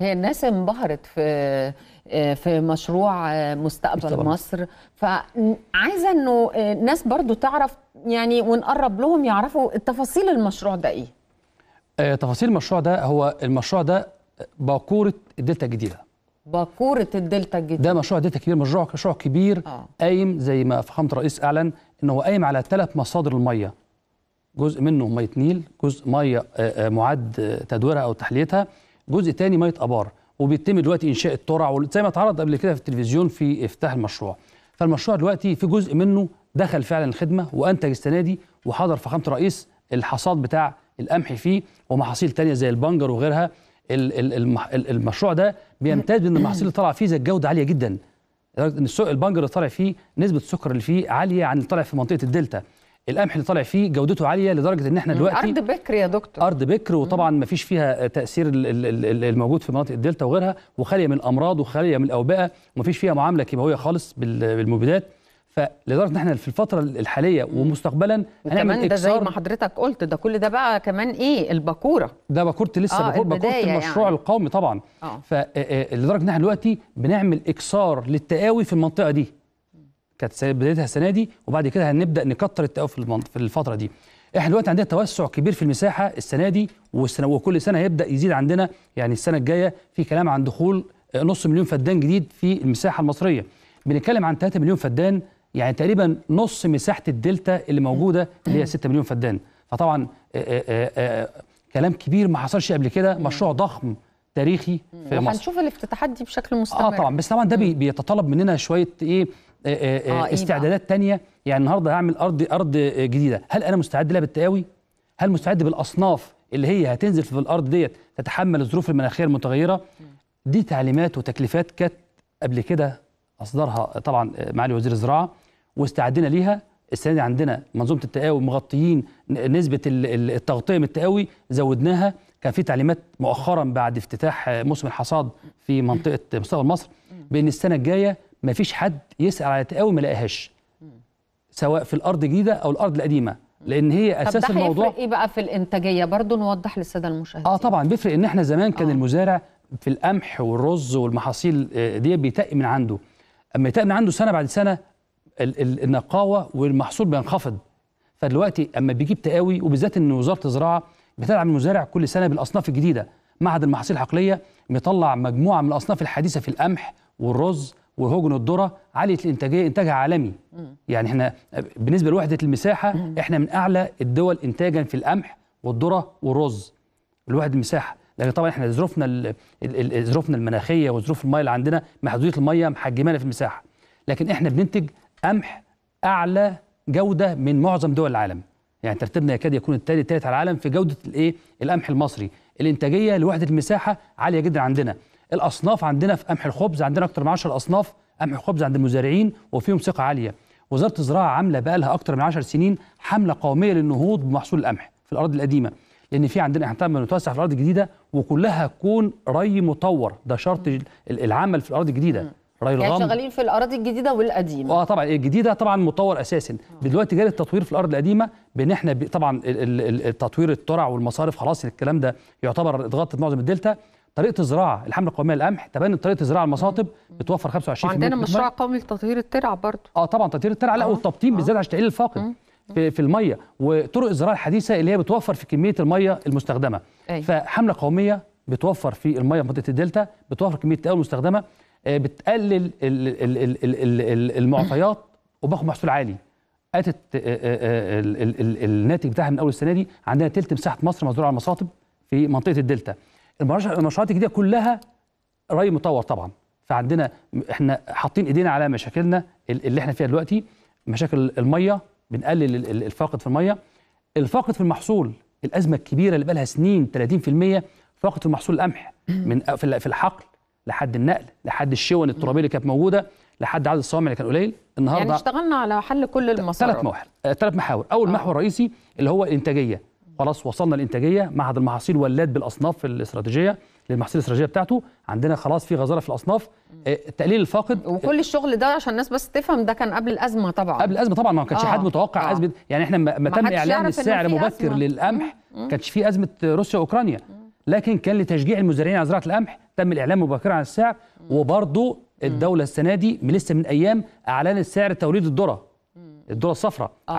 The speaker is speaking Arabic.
هي الناس انبهرت في آه، في مشروع آه، مستقبل طبعا. مصر فعايزه انه آه، الناس برضو تعرف يعني ونقرب لهم يعرفوا تفاصيل المشروع ده ايه تفاصيل المشروع ده هو المشروع ده باكوره الدلتا الجديده باكوره الدلتا الجديده ده مشروع دلتا كبير مشروع مشروع كبير آه. قايم زي ما فخامه الرئيس اعلن ان هو قايم على ثلاث مصادر الميه جزء منه ميه نيل جزء ميه معد تدويرها او تحليتها جزء تاني ميه ابار وبيتم دلوقتي انشاء الترع زي ما اتعرض قبل كده في التلفزيون في افتتاح المشروع فالمشروع دلوقتي في جزء منه دخل فعلا الخدمه وانتج السنه دي وحضر فخامه الرئيس الحصاد بتاع القمح فيه ومحاصيل تانية زي البنجر وغيرها المشروع ده بيمتاز ان المحاصيل اللي طالعه فيه زي الجوده عاليه جدا لدرجه ان السوق البنجر اللي طالع فيه نسبه السكر اللي فيه عاليه عن اللي طالع في منطقه الدلتا القمح اللي طالع فيه جودته عاليه لدرجه ان احنا دلوقتي ارض بكر يا دكتور ارض بكر وطبعا ما فيش فيها تاثير الموجود في مناطق الدلتا وغيرها وخاليه من الامراض وخاليه من الاوبئه وما فيش فيها معامله كيماويه خالص بالمبيدات فلدرجه ان احنا في الفتره الحاليه ومستقبلا هنعمل ده زي ما حضرتك قلت ده كل ده بقى كمان ايه الباكوره ده باكوره لسه آه باكوره, المشروع يعني. القومي طبعا آه. فلدرجه آه، آه، ان احنا دلوقتي بنعمل اكسار للتقاوي في المنطقه دي كانت بدايتها السنه دي وبعد كده هنبدا نكتر التقاوي في الفتره دي احنا دلوقتي عندنا توسع كبير في المساحه السنه دي والسنة وكل سنه هيبدا يزيد عندنا يعني السنه الجايه في كلام عن دخول نص مليون فدان جديد في المساحه المصريه بنتكلم عن 3 مليون فدان يعني تقريبا نص مساحه الدلتا اللي موجوده اللي هي 6 مليون فدان فطبعا آآ آه، آآ آه، آه، كلام كبير ما حصلش قبل كده مشروع ضخم تاريخي في مصر هنشوف الافتتاحات دي بشكل مستمر اه طبعا بس طبعا ده بيتطلب مننا شويه ايه آه، آه، آه، استعدادات تانية يعني النهارده هعمل ارض ارض جديده هل انا مستعد لها بالتقاوي هل مستعد بالاصناف اللي هي هتنزل في الارض ديت تتحمل الظروف المناخيه المتغيره دي تعليمات وتكليفات كانت قبل كده اصدرها طبعا معالي وزير الزراعه واستعدنا ليها السنه دي عندنا منظومه التقاوي مغطيين نسبه التغطيه من التقاوي زودناها كان في تعليمات مؤخرا بعد افتتاح موسم الحصاد في منطقه مستوى مصر بان السنه الجايه ما فيش حد يسال على تقاوي ما لاقيهاش سواء في الارض الجديده او الارض القديمه لان هي اساس الموضوع طب ده ايه بقى في الانتاجيه برضه نوضح للساده المشاهدين اه طبعا بيفرق ان احنا زمان كان آه. المزارع في القمح والرز والمحاصيل آه، دي بيتقي من عنده اما يتقي من عنده سنه بعد سنه النقاوه والمحصول بينخفض فدلوقتي اما بيجيب تقاوي وبالذات ان وزاره الزراعه بتدعم المزارع كل سنه بالاصناف الجديده معهد المحاصيل الحقليه بيطلع مجموعه من الاصناف الحديثه في القمح والرز وهجن الذره عاليه الانتاجيه انتاجها عالمي يعني احنا بالنسبه لوحده المساحه احنا من اعلى الدول انتاجا في القمح والذره والرز لوحده المساحه لكن طبعا احنا ظروفنا ظروفنا المناخيه وظروف الميه اللي عندنا محدوديه الميه محجمانا في المساحه لكن احنا بننتج قمح اعلى جوده من معظم دول العالم يعني ترتيبنا يكاد يكون الثاني الثالث على العالم في جوده الايه القمح المصري الانتاجيه لوحده المساحه عاليه جدا عندنا الاصناف عندنا في قمح الخبز عندنا اكتر من 10 اصناف قمح الخبز عند المزارعين وفيهم ثقه عاليه وزاره الزراعه عامله بقى لها اكتر من 10 سنين حمله قوميه للنهوض بمحصول القمح في الاراضي القديمه لان في عندنا احنا بنتوسع في الاراضي الجديده وكلها تكون ري مطور ده شرط العمل في الاراضي الجديده ري يعني يعني شغالين في الاراضي الجديده والقديمه اه طبعا الجديده طبعا مطور اساسا دلوقتي جاري التطوير في الارض القديمه بان احنا طبعا التطوير الترع والمصارف خلاص الكلام ده يعتبر اتغطت معظم الدلتا طريقه الزراعه الحمله القوميه للقمح تبنت طريقه الزراعه المصاطب بتوفر 25% وعندنا مشروع قومي لتطهير الترع برضه اه طبعا تطهير الترع لا آه. والتبطين بالذات آه. عشان تقليل الفاقد في, في الميه وطرق الزراعه الحديثه اللي هي بتوفر في كميه الميه المستخدمه أي. أيوة. فحمله قوميه بتوفر في الميه في منطقه الدلتا بتوفر كميه التقاول المستخدمه آه، بتقلل المعطيات وباخد محصول عالي اتت الناتج بتاعها من اول السنه دي عندنا ثلث مساحه مصر مزروعه على المصاطب في منطقه الدلتا المشروعات الجديده كلها ري مطور طبعا فعندنا احنا حاطين ايدينا على مشاكلنا اللي احنا فيها دلوقتي مشاكل الميه بنقلل الفاقد في الميه الفاقد في المحصول الازمه الكبيره اللي بقى لها سنين 30% فاقد في محصول القمح من في الحقل لحد النقل لحد الشون الترابيه اللي كانت موجوده لحد عدد الصوامع اللي كان قليل النهارده يعني اشتغلنا على حل كل المسارات ثلاث محاور ثلاث آه، محاور اول آه. محور رئيسي اللي هو الانتاجيه خلاص وصلنا الانتاجيه معهد المحاصيل ولاد بالاصناف الاستراتيجيه للمحاصيل الاستراتيجيه بتاعته عندنا خلاص في غزاره في الاصناف آه، التقليل الفاقد آه، وكل الشغل ده عشان الناس بس تفهم ده كان قبل الازمه طبعا قبل الازمه طبعا ما كانش آه. حد متوقع آه. ازمه يعني احنا ما تم اعلان السعر مبكر للقمح ما كانش في ازمه روسيا واوكرانيا لكن كان لتشجيع المزارعين على زراعه القمح تم الاعلان مبكرا عن السعر وبرضه الدوله السنه دي لسه من ايام اعلان السعر توريد الذره الذره الصفراء آه.